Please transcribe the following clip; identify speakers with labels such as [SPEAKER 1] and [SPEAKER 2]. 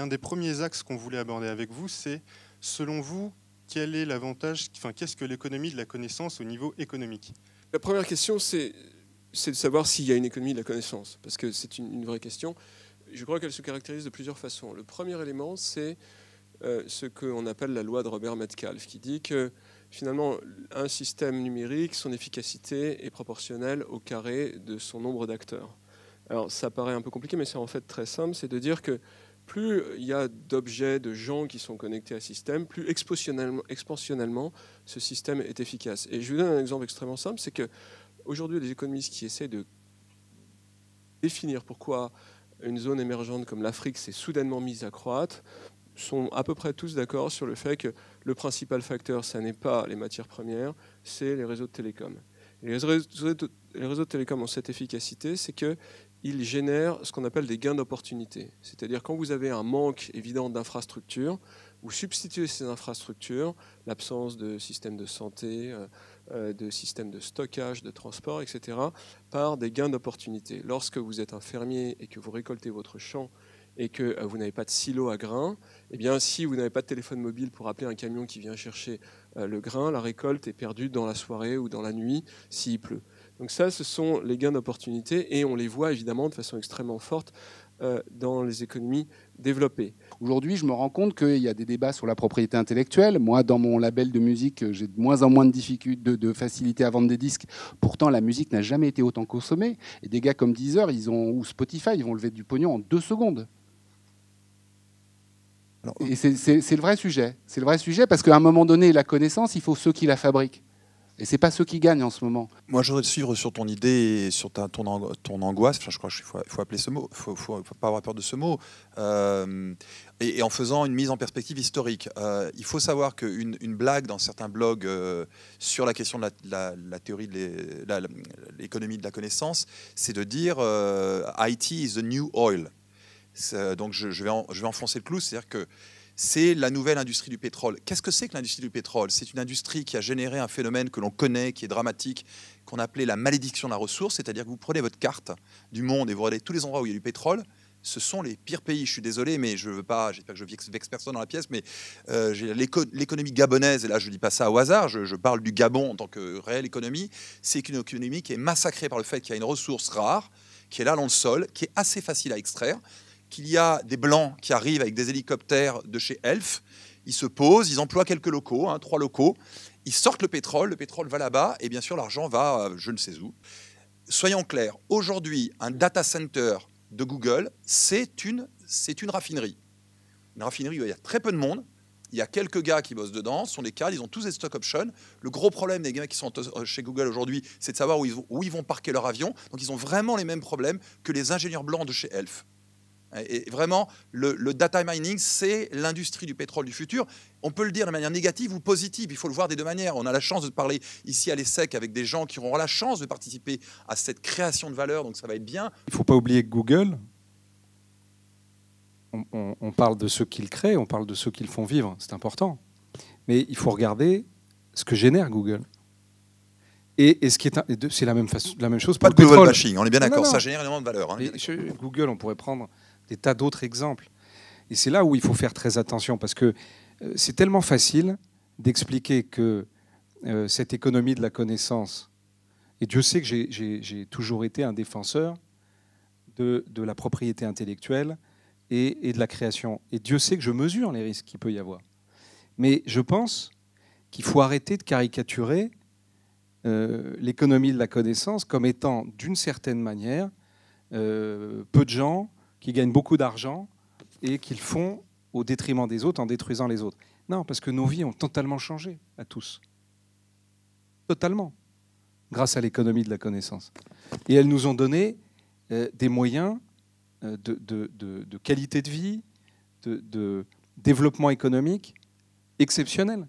[SPEAKER 1] Un des premiers axes qu'on voulait aborder avec vous, c'est, selon vous, quel est l'avantage, enfin, qu'est-ce que l'économie de la connaissance au niveau économique La première question, c'est de savoir s'il y a une économie de la connaissance, parce que c'est une, vraie question. Je crois qu'elle se caractérise de plusieurs façons. Le premier élément, c'est euh, ce qu'on appelle la loi de Robert Metcalfe, qui dit que finalement, un système numérique, son efficacité est proportionnelle au carré de son nombre d'acteurs. Alors, ça paraît un peu compliqué, mais c'est en fait très simple, c'est de dire que plus il y a d'objets, de gens qui sont connectés à ce système, plus expansionnellement, expansionnellement, ce système est efficace. Et je vous donne un exemple extrêmement simple, c'est que aujourd'hui les économistes qui essaient de définir pourquoi une zone émergente comme l'Afrique s'est soudainement mise à croître sont à peu près tous d'accord sur le fait que le principal facteur, ce n'est pas les matières premières, c'est les réseaux de télécom. Les réseaux, de télécom ont cette efficacité, c'est que, il génère ce qu'on appelle des gains d'opportunité. C'est-à-dire quand vous avez un manque évident d'infrastructures, vous substituez ces infrastructures, l'absence de systèmes de santé, euh, euh, de systèmes de stockage, de transport, etc., par des gains d'opportunité. Lorsque vous êtes un fermier et que vous récoltez votre champ et que euh, vous n'avez pas de silo à grains, eh bien, si vous n'avez pas de téléphone mobile pour appeler un camion qui vient chercher le grain, la récolte est perdue dans la soirée ou dans la nuit s'il pleut. Donc ça, ce sont les gains d'opportunité et on les voit évidemment de façon extrêmement forte euh, dans les économies développées.
[SPEAKER 2] Aujourd'hui, je me rends compte qu'il y a des débats sur la propriété intellectuelle. Moi, dans mon label de musique, j'ai de moins en moins de, difficultés, de, faciliter à vendre des disques. Pourtant, la musique n'a jamais été autant consommée. Et des gars comme Deezer ils ont, ou Spotify, ils vont lever du pognon en deux secondes. Et c'est le vrai sujet. C'est le vrai sujet parce qu'à un moment donné, la connaissance, il faut ceux
[SPEAKER 3] qui la fabriquent. Et n'est pas ceux qui gagnent en ce moment. Moi, je voudrais te suivre sur ton idée et sur ton, ton angoisse. Enfin, je crois qu'il faut, faut, appeler ce mot. Il faut, faut, pas avoir peur de ce mot. Euh, et, en faisant une mise en perspective historique. Euh, il faut savoir qu'une une blague dans certains blogs euh, sur la question de la, théorie de l'économie de la connaissance, c'est de dire IT is the new oil. Donc, je, vais je vais enfoncer le clou. C'est-à-dire que c'est la nouvelle industrie du pétrole. Qu'est-ce que c'est que l'industrie du pétrole C'est une industrie qui a généré un phénomène que l'on connaît, qui est dramatique, qu'on appelait la malédiction de la ressource, c'est-à-dire que vous prenez votre carte du monde et vous regardez tous les endroits où il y a du pétrole, ce sont les pires pays. Je suis désolé, mais je ne veux pas, j'espère que je vexe personne dans la pièce, mais euh, l'économie gabonaise, et là je ne dis pas ça au hasard, je, je parle du Gabon en tant que réelle économie, c'est une économie qui est massacrée par le fait qu'il y a une ressource rare, qui est là dans le sol, qui est assez facile à extraire, qu'il y a des Blancs qui arrivent avec des hélicoptères de chez Elf. Ils se posent, ils emploient quelques locaux, hein, trois locaux. Ils sortent le pétrole, le pétrole va là-bas, et bien sûr, l'argent va euh, je ne sais où. Soyons clairs, aujourd'hui, un data center de Google, c'est une, c'est une raffinerie. Une raffinerie où il y a très peu de monde, il y a quelques gars qui bossent dedans, ce sont des cadres, ils ont tous des stock options. Le gros problème des gars qui sont euh, chez Google aujourd'hui, c'est de savoir où ils, vont, où ils vont parquer leur avion. Donc ils ont vraiment les mêmes problèmes que les ingénieurs blancs de chez Elf. Et vraiment, le, data mining, c'est l'industrie du pétrole du futur. On peut le dire de manière négative ou positive, il faut le voir des deux manières. On a la chance de parler ici à l'ESSEC avec des gens qui auront la chance de participer à cette création de valeur, donc ça va être bien.
[SPEAKER 2] Il ne faut pas oublier que Google, on, parle de ceux qu'ils créent, on parle de ceux qu'ils font vivre, c'est important. Mais il faut regarder ce que génère Google. Et, ce qui est, c'est la même, la même chose. Pas de pétrole. on est bien d'accord. Ça génère énormément de valeur. Hein, Google, on pourrait prendre des tas d'autres exemples. Et c'est là où il faut faire très attention, parce que euh, c'est tellement facile d'expliquer que euh, cette économie de la connaissance, et Dieu sait que j'ai toujours été un défenseur de, la propriété intellectuelle et, de la création, et Dieu sait que je mesure les risques qu'il peut y avoir. Mais je pense qu'il faut arrêter de caricaturer euh, l'économie de la connaissance comme étant, d'une certaine manière, peu de gens, qui gagnent beaucoup d'argent et qu'ils font au détriment des autres en détruisant les autres. Non, parce que nos vies ont totalement changé à tous. Totalement. Grâce à l'économie de la connaissance. Et elles nous ont donné euh, des moyens euh, de, de, qualité de vie, de développement économique exceptionnel.